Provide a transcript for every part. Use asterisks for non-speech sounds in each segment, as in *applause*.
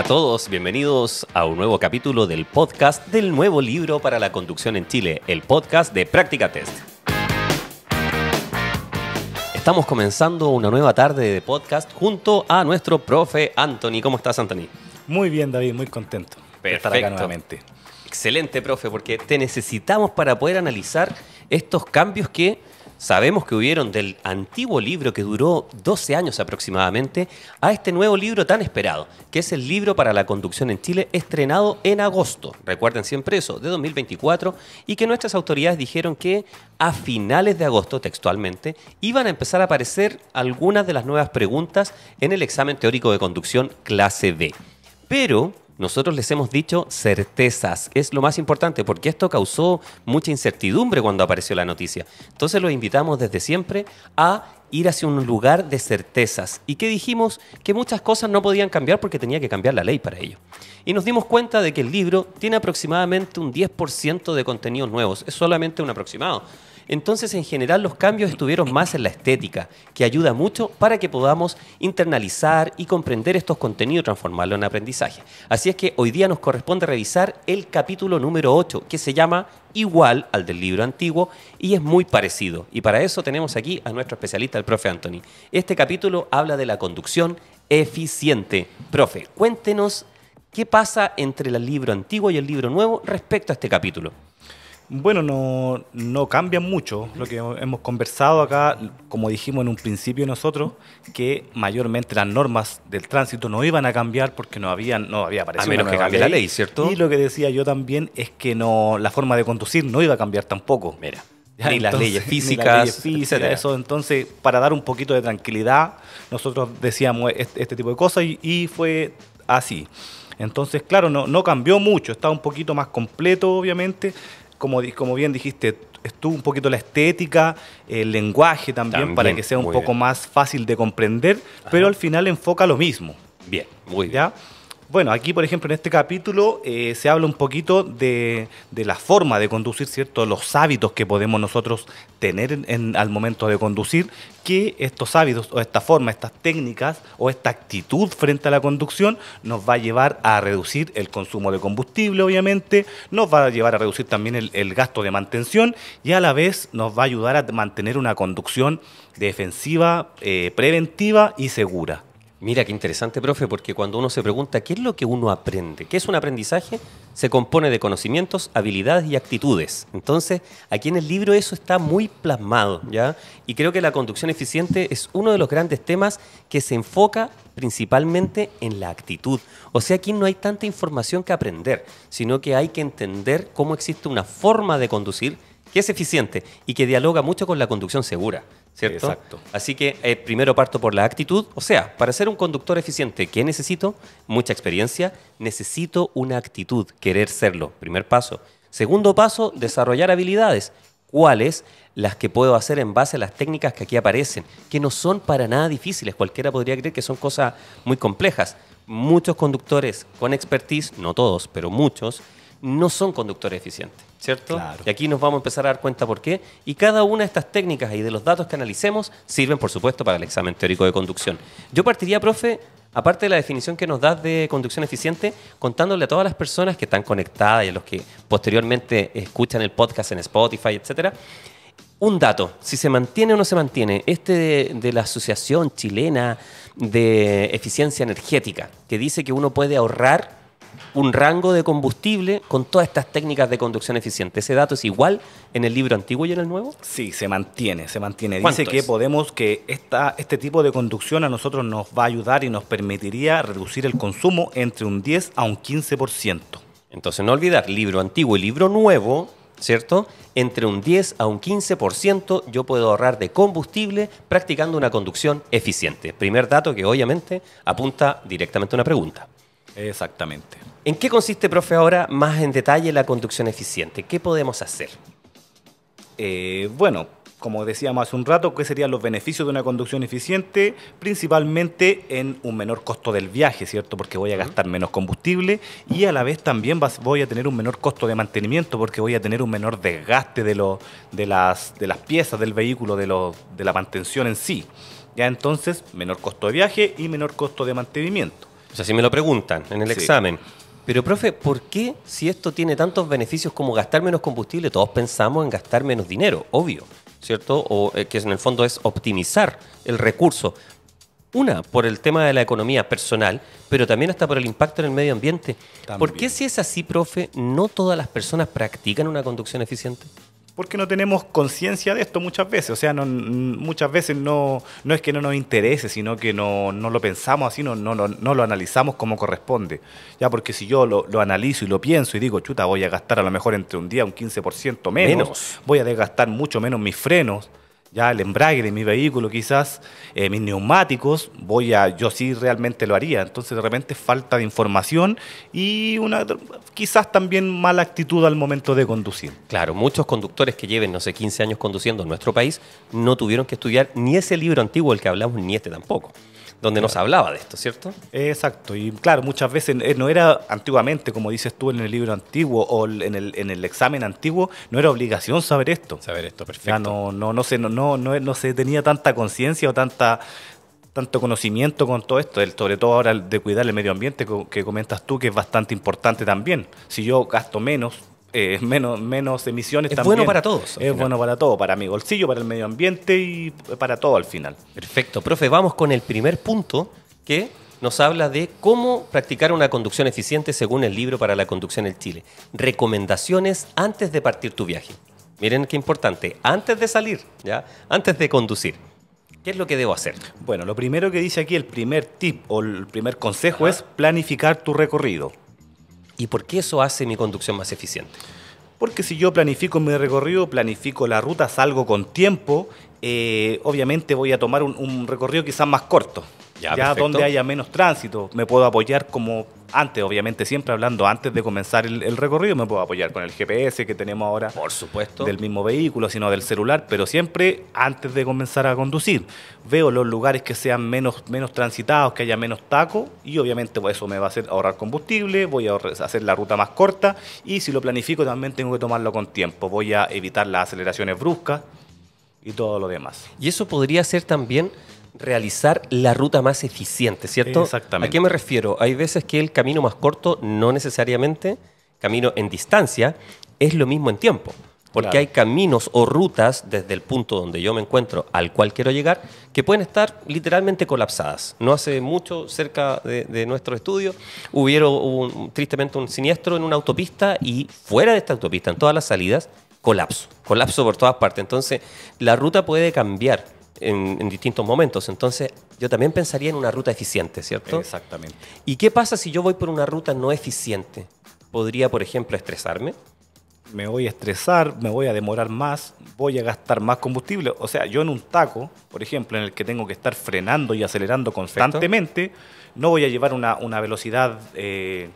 Hola a todos, bienvenidos a un nuevo capítulo del podcast del nuevo libro para la conducción en Chile, el podcast de Práctica Test. Estamos comenzando una nueva tarde de podcast junto a nuestro profe Anthony. ¿Cómo estás, Anthony? Muy bien, David, muy contento Perfecto. nuevamente. Excelente, profe, porque te necesitamos para poder analizar estos cambios que Sabemos que hubieron del antiguo libro que duró 12 años aproximadamente a este nuevo libro tan esperado, que es el libro para la conducción en Chile estrenado en agosto, recuerden siempre eso, de 2024, y que nuestras autoridades dijeron que a finales de agosto, textualmente, iban a empezar a aparecer algunas de las nuevas preguntas en el examen teórico de conducción clase B. Pero nosotros les hemos dicho certezas, es lo más importante, porque esto causó mucha incertidumbre cuando apareció la noticia. Entonces los invitamos desde siempre a ir hacia un lugar de certezas. ¿Y que dijimos? Que muchas cosas no podían cambiar porque tenía que cambiar la ley para ello. Y nos dimos cuenta de que el libro tiene aproximadamente un 10% de contenidos nuevos. Es solamente un aproximado. Entonces, en general, los cambios estuvieron más en la estética, que ayuda mucho para que podamos internalizar y comprender estos contenidos y transformarlos en aprendizaje. Así es que hoy día nos corresponde revisar el capítulo número 8, que se llama igual al del libro antiguo y es muy parecido. Y para eso tenemos aquí a nuestro especialista, el profe Anthony. Este capítulo habla de la conducción eficiente. Profe, cuéntenos qué pasa entre el libro antiguo y el libro nuevo respecto a este capítulo. Bueno, no, cambian mucho. Lo que hemos conversado acá, como dijimos en un principio nosotros, que mayormente las normas del tránsito no iban a cambiar porque no había, no había aparecido. A menos que cambie la ley, ¿cierto? Y lo que decía yo también es que no, la forma de conducir no iba a cambiar tampoco. Mira. ni, las leyes *laughs* físicas, ni eso. Entonces, para dar un poquito de tranquilidad, nosotros decíamos este, tipo de cosas y, fue así. Entonces, claro, no, no cambió mucho, está un poquito más completo, obviamente, como, bien dijiste, estuvo un poquito la estética, el lenguaje también, para que sea un poco más fácil de comprender, pero al final enfoca lo mismo. Bien, muy bien. Bueno, aquí, por ejemplo, en este capítulo eh, se habla un poquito de, la forma de conducir, ¿cierto? Los hábitos que podemos nosotros tener al momento de conducir, que estos hábitos o esta forma, estas técnicas o esta actitud frente a la conducción nos va a llevar a reducir el consumo de combustible, obviamente, nos va a llevar a reducir también el, gasto de mantención y a la vez nos va a ayudar a mantener una conducción defensiva, eh, preventiva y segura. Mira, qué interesante, profe, porque cuando uno se pregunta qué es lo que uno aprende, qué es un aprendizaje, se compone de conocimientos, habilidades y actitudes. Entonces, aquí en el libro eso está muy plasmado, ¿ya? Y creo que la conducción eficiente es uno de los grandes temas que se enfoca principalmente en la actitud. O sea, aquí no hay tanta información que aprender, sino que hay que entender cómo existe una forma de conducir que es eficiente y que dialoga mucho con la conducción segura. ¿cierto? Exacto. Así que eh, primero parto por la actitud, o sea, para ser un conductor eficiente, ¿qué necesito? Mucha experiencia, necesito una actitud, querer serlo, primer paso. Segundo paso, desarrollar habilidades. ¿Cuáles? Las que puedo hacer en base a las técnicas que aquí aparecen, que no son para nada difíciles, cualquiera podría creer que son cosas muy complejas. Muchos conductores con expertise, no todos, pero muchos, no son conductores eficientes, ¿cierto? Y aquí nos vamos a empezar a dar cuenta por qué. Y cada una de estas técnicas y de los datos que analicemos sirven, por supuesto, para el examen teórico de conducción. Yo partiría, profe, aparte de la definición que nos das de conducción eficiente, contándole a todas las personas que están conectadas y a los que posteriormente escuchan el podcast en Spotify, etcétera, un dato, si se mantiene o no se mantiene, este de, la Asociación Chilena de Eficiencia Energética, que dice que uno puede ahorrar un rango de combustible con todas estas técnicas de conducción eficiente. ¿Ese dato es igual en el libro antiguo y en el nuevo? Sí, se mantiene, se mantiene. Así que podemos, que este tipo de conducción a nosotros nos va a ayudar y nos permitiría reducir el consumo entre un 10 a un 15%. Entonces, no olvidar, libro antiguo y libro nuevo, ¿cierto? Entre un 10 a un 15% yo puedo ahorrar de combustible practicando una conducción eficiente. Primer dato que obviamente apunta directamente a una pregunta. Exactamente. ¿En qué consiste, profe, ahora más en detalle la conducción eficiente? ¿Qué podemos hacer? Eh, bueno, como decíamos hace un rato, ¿qué serían los beneficios de una conducción eficiente? Principalmente en un menor costo del viaje, ¿cierto? Porque voy a gastar menos combustible y a la vez también voy a tener un menor costo de mantenimiento porque voy a tener un menor desgaste de, las, piezas del vehículo, de, de la mantención en sí. Ya entonces, menor costo de viaje y menor costo de mantenimiento. O sea, si me lo preguntan en el examen. Pero, profe, ¿por qué si esto tiene tantos beneficios como gastar menos combustible, todos pensamos en gastar menos dinero, obvio, ¿cierto? O eh, que en el fondo es optimizar el recurso. Una, por el tema de la economía personal, pero también hasta por el impacto en el medio ambiente. ¿Por qué si es así, profe, no todas las personas practican una conducción eficiente? porque no tenemos conciencia de esto muchas veces. O sea, no, muchas veces no, no es que no nos interese, sino que no, lo pensamos así, no, no, no, lo analizamos como corresponde. Ya, porque si yo lo, analizo y lo pienso y digo, chuta, voy a gastar a lo mejor entre un día un 15% menos, menos. voy a desgastar mucho menos mis frenos ya el embrague de mi vehículo quizás, eh, mis neumáticos, voy a, yo sí realmente lo haría. Entonces de repente falta de información y una quizás también mala actitud al momento de conducir. Claro, muchos conductores que lleven, no sé, 15 años conduciendo en nuestro país no tuvieron que estudiar ni ese libro antiguo del que hablamos, ni este tampoco donde nos hablaba de esto, ¿cierto? Exacto, y claro, muchas veces eh, no era antiguamente, como dices tú en el libro antiguo o en el, en el examen antiguo, no era obligación saber esto. Saber esto, perfecto. no, no, no, se, no, no, no se tenía tanta conciencia o tanta tanto conocimiento con todo esto, sobre todo ahora de cuidar el medio ambiente que, comentas tú, que es bastante importante también. Si yo gasto menos, eh, menos, menos emisiones es bueno para todos. Es bueno para todo, para mi bolsillo, para el medio ambiente y para todo al final. Perfecto, profe, vamos con el primer punto que nos habla de cómo practicar una conducción eficiente según el libro para la conducción en Chile. Recomendaciones antes de partir tu viaje. Miren qué importante, antes de salir, ¿ya? antes de conducir. ¿Qué es lo que debo hacer? Bueno, lo primero que dice aquí, el primer tip o el primer consejo es planificar tu recorrido. ¿Y por qué eso hace mi conducción más eficiente? Porque si yo planifico mi recorrido, planifico la ruta, salgo con tiempo, eh, obviamente voy a tomar un recorrido quizás más corto. Ya, donde haya menos tránsito, me puedo apoyar como antes, obviamente siempre hablando antes de comenzar el, recorrido, me puedo apoyar con el GPS que tenemos ahora. Por supuesto. Del mismo vehículo, sino del celular, pero siempre antes de comenzar a conducir. Veo los lugares que sean menos, menos transitados, que haya menos taco, y obviamente pues, eso me va a hacer ahorrar combustible, voy a hacer la ruta más corta, y si lo planifico también tengo que tomarlo con tiempo. Voy a evitar las aceleraciones bruscas y todo lo demás. Y eso podría ser también realizar la ruta más eficiente, ¿cierto? Exactamente. ¿A qué me refiero? Hay veces que el camino más corto, no necesariamente camino en distancia, es lo mismo en tiempo. Porque hay caminos o rutas desde el punto donde yo me encuentro al cual quiero llegar que pueden estar literalmente colapsadas. No hace mucho, cerca de, nuestro estudio, hubieron un, tristemente un siniestro en una autopista y fuera de esta autopista, en todas las salidas, colapso. Colapso por todas partes. Entonces, la ruta puede cambiar en, distintos momentos. Entonces, yo también pensaría en una ruta eficiente, ¿cierto? Exactamente. ¿Y qué pasa si yo voy por una ruta no eficiente? ¿Podría, por ejemplo, estresarme? Me voy a estresar, me voy a demorar más, voy a gastar más combustible. O sea, yo en un taco, por ejemplo, en el que tengo que estar frenando y acelerando constantemente, no voy a llevar una, velocidad... Eh,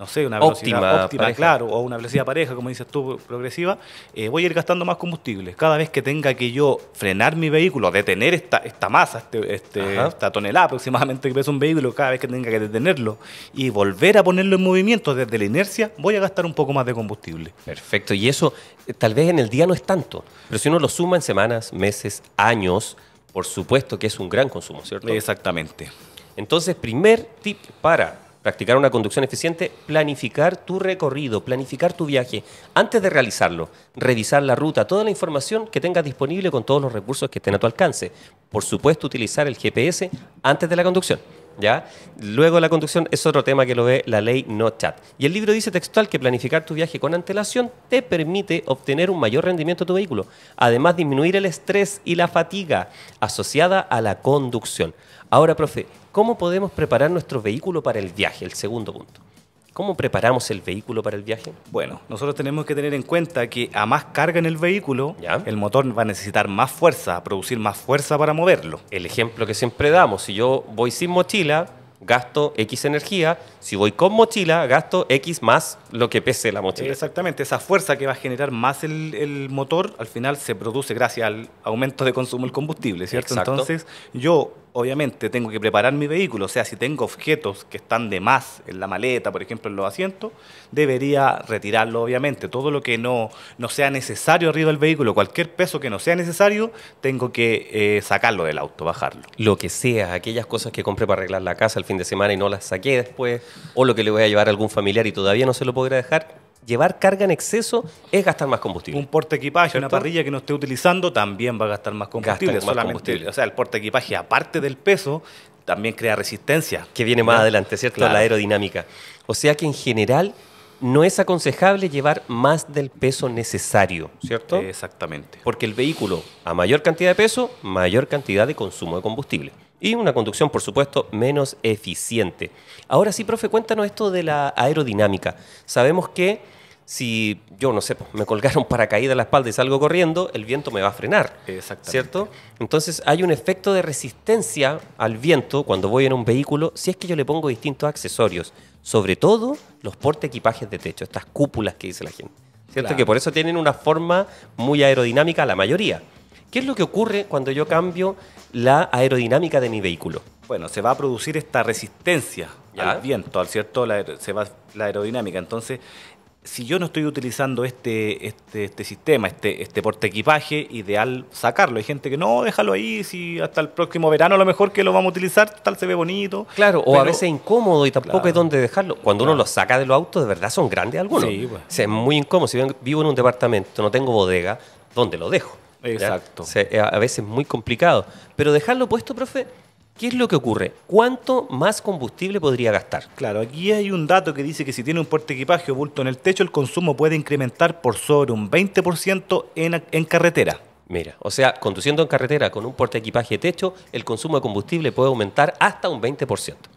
no sé, una velocidad óptima, claro, o una velocidad pareja, como dices tú, progresiva, eh, voy a ir gastando más combustible. Cada vez que tenga que yo frenar mi vehículo, detener esta, esta masa, este, este, esta tonelada aproximadamente que pesa un vehículo, cada vez que tenga que detenerlo y volver a ponerlo en movimiento desde la inercia, voy a gastar un poco más de combustible. Perfecto, y eso eh, tal vez en el día no es tanto, pero si uno lo suma en semanas, meses, años, por supuesto que es un gran consumo, ¿cierto? Exactamente. Entonces, primer tip para practicar una conducción eficiente, planificar tu recorrido, planificar tu viaje antes de realizarlo, revisar la ruta, toda la información que tengas disponible con todos los recursos que estén a tu alcance. Por supuesto, utilizar el GPS antes de la conducción. ¿Ya? Luego la conducción es otro tema que lo ve la ley No Chat. Y el libro dice textual que planificar tu viaje con antelación te permite obtener un mayor rendimiento de tu vehículo, además disminuir el estrés y la fatiga asociada a la conducción. Ahora, profe, ¿cómo podemos preparar nuestro vehículo para el viaje? El segundo punto. ¿Cómo preparamos el vehículo para el viaje? Bueno, nosotros tenemos que tener en cuenta que a más carga en el vehículo, el motor va a necesitar más fuerza, a producir más fuerza para moverlo. El ejemplo que siempre damos, si yo voy sin mochila, gasto X energía, si voy con mochila, gasto X más lo que pese la mochila. Exactamente, esa fuerza que va a generar más el, motor, al final se produce gracias al aumento de consumo del combustible, ¿cierto? Entonces, yo obviamente tengo que preparar mi vehículo, o sea, si tengo objetos que están de más en la maleta, por ejemplo, en los asientos, debería retirarlo, obviamente. Todo lo que no, no sea necesario arriba del vehículo, cualquier peso que no sea necesario, tengo que eh, sacarlo del auto, bajarlo. Lo que sea, aquellas cosas que compré para arreglar la casa el fin de semana y no las saqué después, o lo que le voy a llevar a algún familiar y todavía no se lo podrá dejar, llevar carga en exceso es gastar más combustible. Un porte equipaje, una parrilla que no esté utilizando también va a gastar más combustible. O sea, el porte equipaje, aparte del peso, también crea resistencia. Que viene más adelante, ¿cierto? La aerodinámica. O sea que en general no es aconsejable llevar más del peso necesario, ¿cierto? Exactamente. Porque el vehículo, a mayor cantidad de peso, mayor cantidad de consumo de combustible. Y una conducción, por supuesto, menos eficiente. Ahora sí, profe, cuéntanos esto de la aerodinámica. Sabemos que si yo, no sé, pues, me colgaron *laughs* paracaídas a la espalda y salgo corriendo, el viento me va a frenar. ¿Cierto? Entonces hay un efecto de resistencia al viento cuando voy en un vehículo si es que yo le pongo distintos accesorios, sobre todo los porte equipajes de techo, estas cúpulas que dice la gente. ¿Cierto? Que por eso tienen una forma muy aerodinámica la mayoría. ¿Qué es lo que ocurre cuando yo cambio la aerodinámica de mi vehículo? Bueno, se va a producir esta resistencia al viento, cierto, la, se va la aerodinámica. Entonces, si yo no estoy utilizando este, este, este sistema, este, este porte equipaje, ideal sacarlo. Hay gente que no, déjalo ahí, si hasta el próximo verano a lo mejor que lo vamos a utilizar, tal se ve bonito. Claro, o a veces incómodo y tampoco es donde dejarlo. Cuando uno lo saca de los autos, de verdad son grandes algunos. Sí, pues. es muy incómodo. Si vivo en un departamento, no tengo bodega, ¿dónde lo dejo? Exacto. Eh, a veces muy complicado. Pero dejarlo puesto, profe, ¿Qué es lo que ocurre? ¿Cuánto más combustible podría gastar? Claro, aquí hay un dato que dice que si tiene un porte equipaje oculto en el techo, el consumo puede incrementar por sobre un 20% en, carretera. Mira, o sea, conduciendo en carretera con un porte equipaje techo, el consumo de combustible puede aumentar hasta un 20%.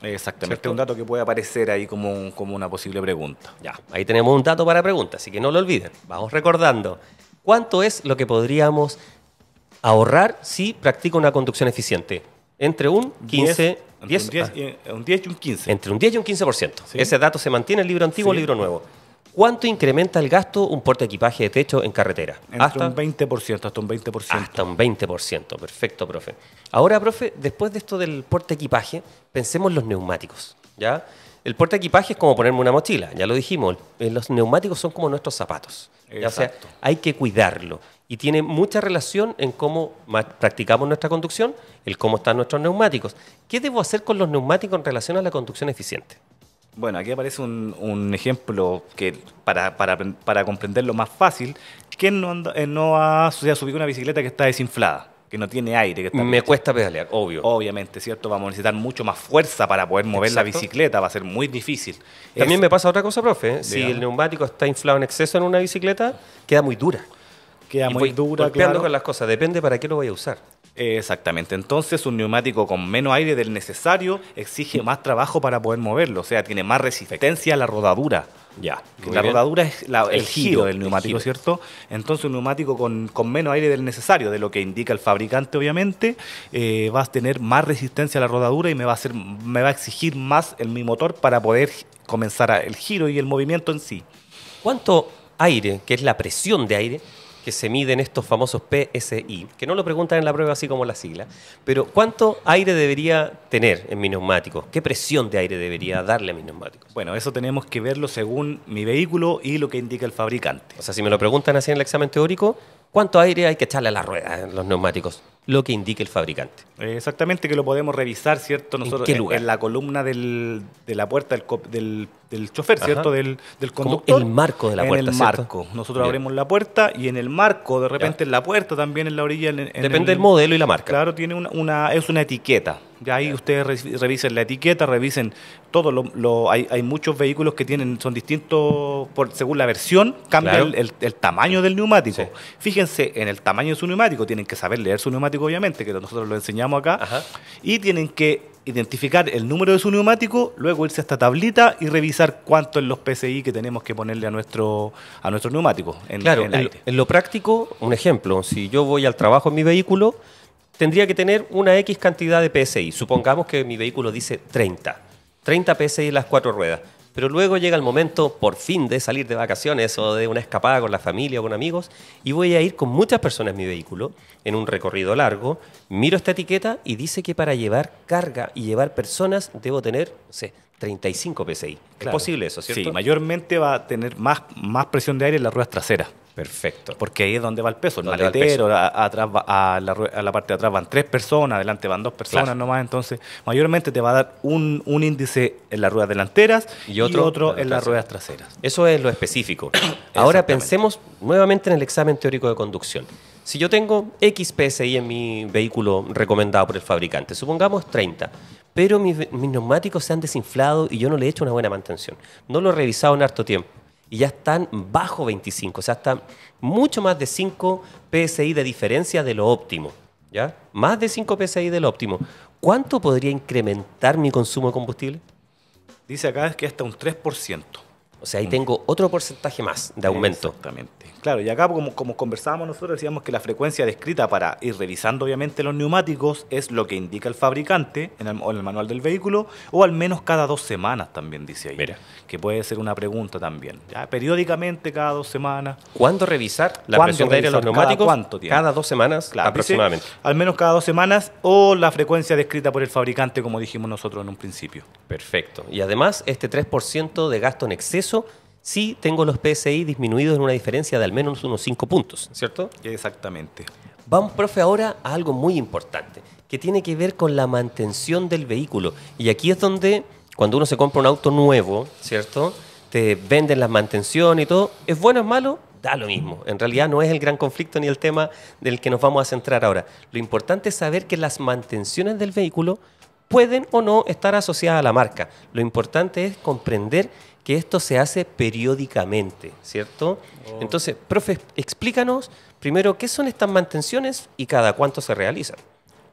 Exactamente. Este es un dato que puede aparecer ahí como, como una posible pregunta. Ya, ahí tenemos un dato para preguntas, así que no lo olviden. Vamos recordando. ¿Cuánto es lo que podríamos ahorrar si practico una conducción eficiente? Entre un 15... 10, un, 10, ah. eh, y un 15. Entre un 10 y un 15%. Ese dato se mantiene el libro antiguo o el libro nuevo. ¿Cuánto incrementa el gasto un porte equipaje de techo en carretera? hasta un 20%, hasta un 20%. Hasta un 20%, perfecto, profe. Ahora, profe, después de esto del porte equipaje, pensemos los neumáticos, ¿ya? El porta equipaje es como ponerme una mochila, ya lo dijimos. Eh, los neumáticos son como nuestros zapatos. O sea, hay que cuidarlo. Y tiene mucha relación en cómo practicamos nuestra conducción, el cómo están nuestros neumáticos. ¿Qué debo hacer con los neumáticos en relación a la conducción eficiente? Bueno, aquí aparece un, ejemplo que para, comprenderlo más fácil, ¿quién no, eh, ha, subido una bicicleta que está desinflada? que no tiene aire. Que Me cuesta pedalear, obvio. Obviamente, ¿cierto? Vamos a necesitar mucho más fuerza para poder mover la bicicleta, va a ser muy difícil. También me pasa otra cosa, profe. ¿eh? Si el neumático está inflado en exceso en una bicicleta, queda muy dura. Queda muy dura, golpeando con las cosas, depende para qué lo voy a usar exactamente. Entonces, un neumático con menos aire del necesario exige más trabajo para poder moverlo. O sea, tiene más resistencia a la rodadura. Ya. la rodadura es el, giro, del neumático, ¿cierto? Entonces, un neumático con, menos aire del necesario, de lo que indica el fabricante, obviamente, eh, va a tener más resistencia a la rodadura y me va a, me va a exigir más en mi motor para poder comenzar el giro y el movimiento en sí. ¿Cuánto aire, que es la presión de aire, que se miden estos famosos PSI, que no lo preguntan en la prueba así como la sigla, pero ¿cuánto aire debería tener en mi neumático? ¿Qué presión de aire debería darle a mis neumáticos? Bueno, eso tenemos que verlo según mi vehículo y lo que indica el fabricante. O sea, si me lo preguntan así en el examen teórico, ¿cuánto aire hay que echarle a la rueda en los neumáticos? lo que indique el fabricante. Eh, exactamente, que lo podemos revisar, ¿cierto? Nosotros ¿En, qué lugar? en la columna de la puerta del, chofer, ¿cierto? Del, conductor. el marco de la puerta. En el marco. Nosotros abrimos la puerta y en el marco, de repente en la puerta también, en la orilla. Depende del modelo y la marca. Claro, tiene una, una es una etiqueta ahí ustedes revisen la etiqueta, revisen todo. hay, muchos vehículos que tienen son distintos por, según la versión, cambia el, tamaño del neumático. Fíjense en el tamaño de su neumático, tienen que saber leer su neumático, obviamente, que nosotros lo enseñamos acá, y tienen que identificar el número de su neumático, luego irse a esta tablita y revisar cuánto es los PCI que tenemos que ponerle a nuestro, a nuestro neumático. claro, en, lo práctico, un ejemplo, si yo voy al trabajo en mi vehículo, tendría que tener una X cantidad de PSI. Supongamos que mi vehículo dice 30. 30 PSI en las cuatro ruedas. Pero luego llega el momento, por fin, de salir de vacaciones o de una escapada con la familia o con amigos y voy a ir con muchas personas en mi vehículo, en un recorrido largo. Miro esta etiqueta y dice que para llevar carga y llevar personas debo tener, 35 PSI. Es posible eso, ¿cierto? Sí, mayormente va a tener más, más presión de aire en las ruedas traseras. Perfecto. Porque ahí es donde va el peso. El maletero, A, atrás a, la, a, la, parte de atrás van tres personas, adelante van dos personas no nomás. Entonces, mayormente te va a dar un, índice en las ruedas delanteras y otro, en las ruedas traseras. Eso es lo específico. *coughs* Ahora pensemos nuevamente en el examen teórico de conducción. Si yo tengo X PSI en mi vehículo recomendado por el fabricante, supongamos 30, pero mis neumáticos se han desinflado y yo no le he hecho una buena mantención. No lo he revisado en harto tiempo y ya están bajo 25, o sea, están mucho más de 5 PSI de diferencia de lo óptimo. ¿Ya? Más de 5 PSI de lo óptimo. ¿Cuánto podría incrementar mi consumo de combustible? Dice acá es que hasta un 3%. O sea, ahí tengo otro porcentaje más de aumento. Exactamente. Claro, y acá como, conversábamos nosotros, decíamos que la frecuencia descrita para ir revisando obviamente los neumáticos es lo que indica el fabricante en el, en el manual del vehículo, o al menos cada dos semanas también dice ahí. Mira. Que puede ser una pregunta también. periódicamente cada dos semanas. ¿Cuándo revisar la presión de aire los neumáticos? Cada, dos semanas aproximadamente. al menos cada dos semanas o la frecuencia descrita por el fabricante como dijimos nosotros en un principio. Perfecto. Y además este 3% de gasto en exceso si sí tengo los PSI disminuidos en una diferencia de al menos unos 5 puntos, ¿cierto? Exactamente. Vamos, profe, ahora a algo muy importante, que tiene que ver con la mantención del vehículo. Y aquí es donde, cuando uno se compra un auto nuevo, ¿cierto? Te venden las mantenciones y todo. ¿Es bueno o es malo? Da lo mismo. En realidad no es el gran conflicto ni el tema del que nos vamos a centrar ahora. Lo importante es saber que las mantenciones del vehículo pueden o no estar asociadas a la marca. Lo importante es comprender que esto se hace periódicamente, ¿cierto? Oh. Entonces, profe, explícanos primero qué son estas mantenciones y cada cuánto se realizan.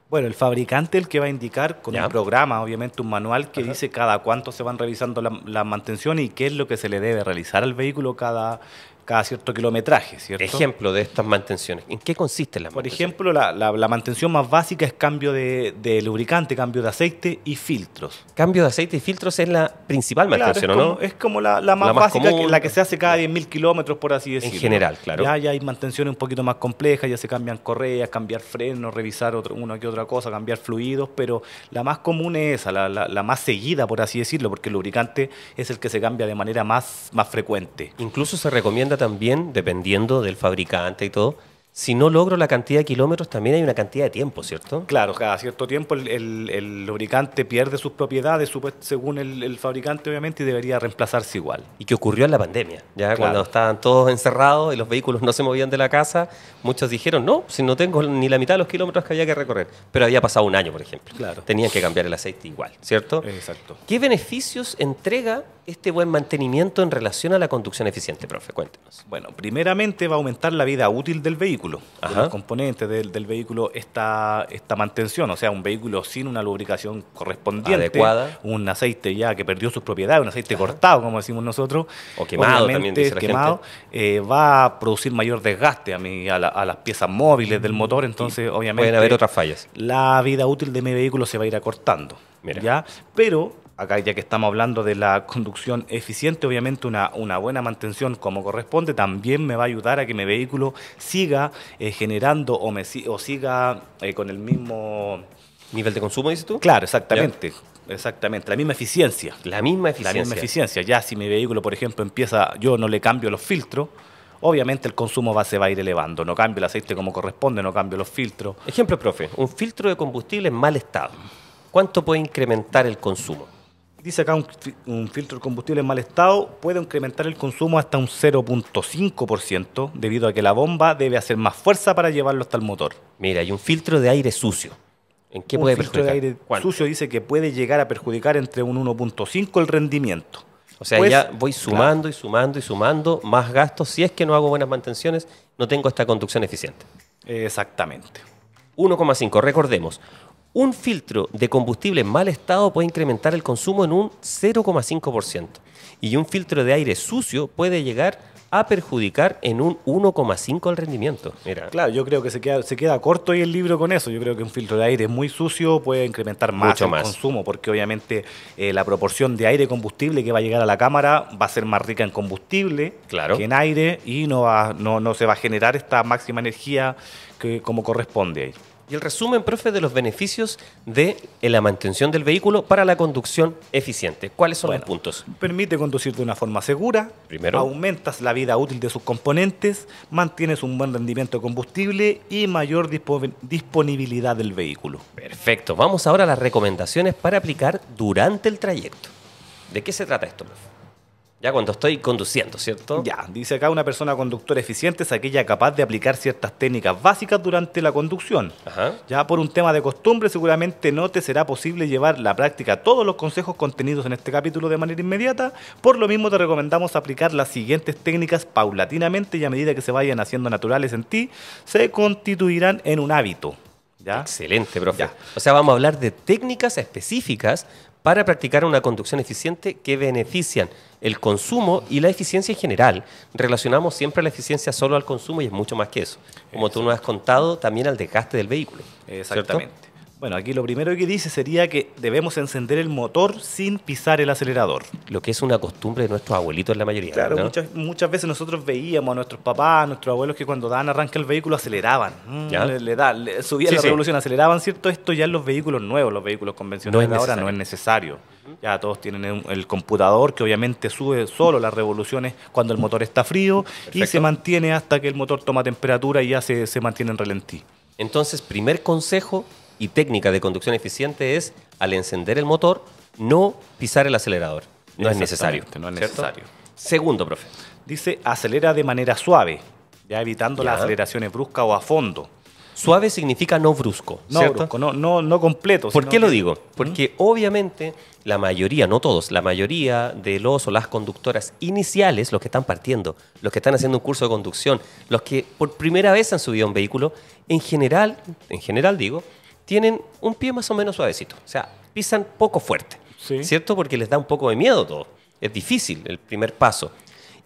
Bueno, el fabricante el que va a indicar con un programa, obviamente un manual que dice cada cuánto se van revisando las la mantenciones y qué es lo que se le debe realizar al vehículo cada cada cierto kilometraje, ¿cierto? Ejemplo de estas mantenciones. ¿En qué consiste la Por ejemplo, la, la, mantención más básica es cambio de, lubricante, cambio de aceite y filtros. Cambio de aceite y filtros es la principal mantención, ¿no? Es como la, más, básica, la que se hace cada 10.000 kilómetros, por así decirlo. En general, claro. Ya, hay mantenciones un poquito más complejas, ya se cambian correas, cambiar frenos, revisar otro, una que otra cosa, cambiar fluidos, pero la más común es esa, la, más seguida, por así decirlo, porque el lubricante es el que se cambia de manera más, más frecuente. Incluso se recomienda también, dependiendo del fabricante y todo, si no logro la cantidad de kilómetros, también hay una cantidad de tiempo, ¿cierto? Claro, cada cierto tiempo el, lubricante pierde sus propiedades según el, fabricante, obviamente, y debería reemplazarse igual. Y qué ocurrió en la pandemia, ya cuando estaban todos encerrados y los vehículos no se movían de la casa, muchos dijeron, no, si no tengo ni la mitad de los kilómetros que había que recorrer. Pero había pasado un año, por ejemplo. Claro. Tenían que cambiar el aceite igual, ¿cierto? Exacto. ¿Qué beneficios entrega este buen mantenimiento en relación a la conducción eficiente, profe? Cuéntenos. Bueno, primeramente va a aumentar la vida útil del vehículo los componentes del, vehículo, esta, esta mantención. O sea, un vehículo sin una lubricación correspondiente, Adecuada. un aceite ya que perdió sus propiedades, un aceite cortado, como decimos nosotros, o quemado, también eh, va a producir mayor desgaste a, a, las piezas móviles del mm, motor. Entonces, obviamente. Pueden haber otras fallas. La vida útil de mi vehículo se va a ir acortando. ¿ya? Pero acá ya que estamos hablando de la conducción eficiente, obviamente una, una buena mantención como corresponde también me va a ayudar a que mi vehículo siga eh, generando o, me, siga eh, con el mismo... ¿Nivel de consumo, dices tú? Claro, exactamente. Exactamente, la misma eficiencia. La misma eficiencia. La misma eficiencia. Ya si mi vehículo, por ejemplo, empieza, yo no le cambio los filtros, obviamente el consumo va, se va a ir elevando. No cambio el aceite como corresponde, no cambio los filtros. Ejemplo, profe, un filtro de combustible en mal estado. ¿Cuánto puede incrementar el consumo? Dice acá un, filtro de combustible en mal estado puede incrementar el consumo hasta un 0.5% debido a que la bomba debe hacer más fuerza para llevarlo hasta el motor. Mira, hay un filtro de aire sucio. ¿En qué un filtro de aire sucio dice que puede llegar a perjudicar entre un 1.5 el rendimiento. O sea, pues, ya voy sumando y sumando y sumando más gastos. Si es que no hago buenas mantenciones, no tengo esta conducción eficiente. Exactamente. 1,5, recordemos un filtro de combustible en mal estado puede incrementar el consumo en un 0,5% y un filtro de aire sucio puede llegar a perjudicar en un 1,5 el rendimiento. Mira. Claro, yo creo que se queda, se queda corto y el libro con eso. Yo creo que un filtro de aire muy sucio puede incrementar más el consumo, porque obviamente eh, la proporción de aire combustible que va a llegar a la cámara va a ser más rica en combustible que en aire y no, va, no, no se va a generar esta máxima energía que, como corresponde ahí. Y el resumen, profe, de los beneficios de eh, la mantención del vehículo para la conducción eficiente. ¿Cuáles son los puntos? Permite conducir de una forma segura, Primero. aumentas la vida útil de sus componentes, mantienes un buen rendimiento de combustible y mayor disponibilidad del vehículo. Perfecto, vamos ahora a las recomendaciones para aplicar durante el trayecto. ¿De qué se trata esto, profe? Ya cuando estoy conduciendo, ¿cierto? Ya, dice acá una persona conductora eficiente es aquella capaz de aplicar ciertas técnicas básicas durante la conducción. Ya por un tema de costumbre seguramente no te será posible llevar la práctica todos los consejos contenidos en este capítulo de manera inmediata, por lo mismo te recomendamos aplicar las siguientes técnicas paulatinamente y a medida que se vayan haciendo naturales en ti, se constituirán en un hábito. ¿Ya? Excelente, profe. O sea, vamos a hablar de técnicas específicas para practicar una conducción eficiente que benefician el consumo y la eficiencia en general. Relacionamos siempre la eficiencia solo al consumo y es mucho más que eso. Como tú nos has contado, también al desgaste del vehículo. Exactamente. Bueno, aquí lo primero que dice sería que debemos encender el motor sin pisar el acelerador. Lo que es una costumbre de nuestros abuelitos en la mayoría. Claro, muchas, muchas veces nosotros veíamos a nuestros papás, a nuestros abuelos que cuando dan arranque el vehículo aceleraban. Mm, le, subían la revolución, aceleraban, ¿cierto? Esto ya en los vehículos nuevos, los vehículos convencionales ahora no es necesario. Ya todos tienen el computador que obviamente sube solo las revoluciones cuando el motor está frío y se mantiene hasta que el motor toma temperatura y ya se, se mantiene en ralentí. Entonces, primer consejo, y técnica de conducción eficiente es, al encender el motor, no pisar el acelerador. No es necesario. No es necesario. Segundo, profe. Dice, acelera de manera suave, ya evitando las aceleraciones bruscas o a fondo. Suave significa no brusco. No brusco, no, completo. ¿Por qué lo digo? ¿Mm? Porque obviamente la mayoría, no todos, la mayoría de los o las conductoras iniciales, los que están partiendo, los que están haciendo un curso de conducción, los que por primera vez han subido a un vehículo, en general, en general digo, tienen un pie más o menos suavecito. O sea, pisan poco fuerte. ¿Cierto? Porque les da un poco de miedo todo. Es difícil el primer paso.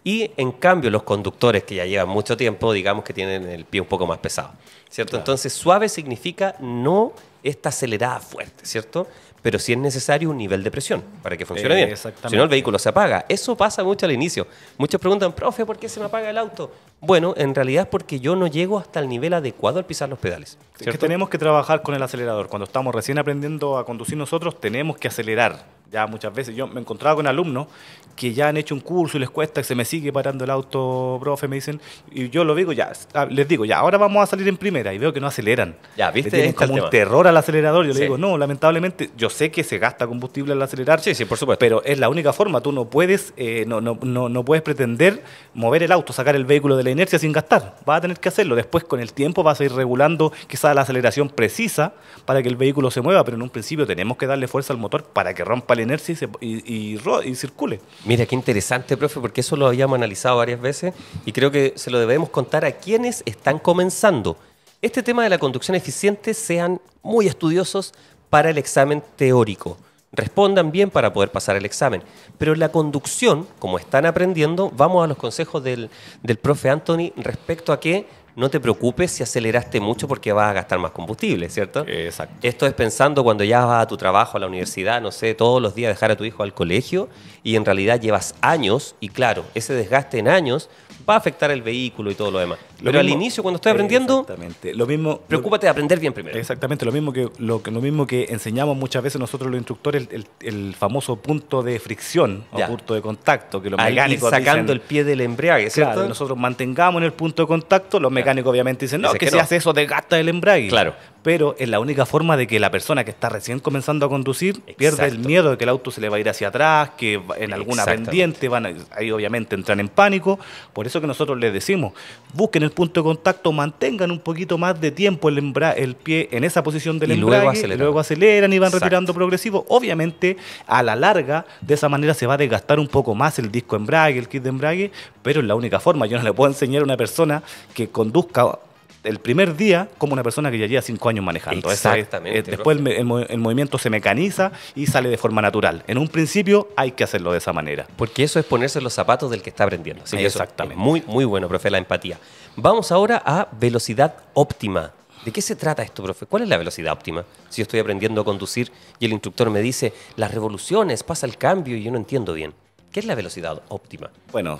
Y en cambio, los conductores que ya llevan mucho tiempo, digamos que tienen el pie un poco más pesado. ¿Cierto? Entonces, suave significa no esta acelerada fuerte, ¿cierto? pero sí es necesario un nivel de presión para que funcione bien. Si no, el vehículo se apaga. Eso pasa mucho al inicio. Muchos preguntan, profe, ¿por qué se me apaga el auto? Bueno, en realidad es porque yo no llego hasta el nivel adecuado al pisar los pedales. tenemos que trabajar con el acelerador. Cuando estamos recién aprendiendo a conducir nosotros, tenemos que acelerar ya muchas veces yo me he encontrado con alumnos que ya han hecho un curso y les cuesta, que se me sigue parando el auto, profe, me dicen, y yo lo digo, ya, ah, les digo, ya, ahora vamos a salir en primera, y veo que no aceleran. Ya, viste. es este como un terror al acelerador, yo le digo, no, lamentablemente, yo sé que se gasta combustible al acelerar, sí, sí, por supuesto. pero es la única forma, tú no puedes, eh, no, no, no, no puedes pretender mover el auto, sacar el vehículo de la inercia sin gastar, vas a tener que hacerlo, después con el tiempo vas a ir regulando quizás la aceleración precisa para que el vehículo se mueva, pero en un principio tenemos que darle fuerza al motor para que rompa la inercia y, circule. Mira, qué interesante, profe, porque eso lo habíamos analizado varias veces y creo que se lo debemos contar a quienes están comenzando. Este tema de la conducción eficiente sean muy estudiosos para el examen teórico. Respondan bien para poder pasar el examen. Pero la conducción, como están aprendiendo, vamos a los consejos del, del profe Anthony respecto a que no te preocupes si aceleraste mucho porque vas a gastar más combustible, ¿cierto? Exacto. Esto es pensando cuando ya vas a tu trabajo, a la universidad, no sé, todos los días dejar a tu hijo al colegio y en realidad llevas años y claro, ese desgaste en años va a afectar el vehículo y todo lo demás. Pero al inicio, cuando estás aprendiendo, exactamente. Lo mismo, preocúpate de aprender bien primero. Exactamente, lo mismo que, lo, lo mismo que enseñamos muchas veces nosotros los instructores, el, famoso punto de fricción o punto de contacto, que los mecánicos sacando el pie del embrague, ¿cierto? nosotros mantengamos en el punto de contacto, los mecánicos obviamente dicen, no, que, si hace eso desgasta el embrague. Claro pero es la única forma de que la persona que está recién comenzando a conducir pierda el miedo de que el auto se le va a ir hacia atrás, que en alguna pendiente van a, ahí obviamente entran en pánico. Por eso que nosotros les decimos, busquen el punto de contacto, mantengan un poquito más de tiempo el, pie en esa posición del embrague, luego aceleran. Y luego aceleran y van retirando progresivo. Obviamente, a la larga, de esa manera se va a desgastar un poco más el disco embrague, el kit de embrague, pero es la única forma. Yo no le puedo enseñar a una persona que conduzca el primer día como una persona que ya lleva cinco años manejando. Exactamente. Eh, después el, movimiento se mecaniza y sale de forma natural. En un principio hay que hacerlo de esa manera. Porque eso es ponerse los zapatos del que está aprendiendo. Exactamente. muy, muy bueno, profe, la empatía. Vamos ahora a velocidad óptima. ¿De qué se trata esto, profe? ¿Cuál es la velocidad óptima? Si yo estoy aprendiendo a conducir y el instructor me dice, las revoluciones, pasa el cambio y yo no entiendo bien. ¿Qué es la velocidad óptima? Bueno,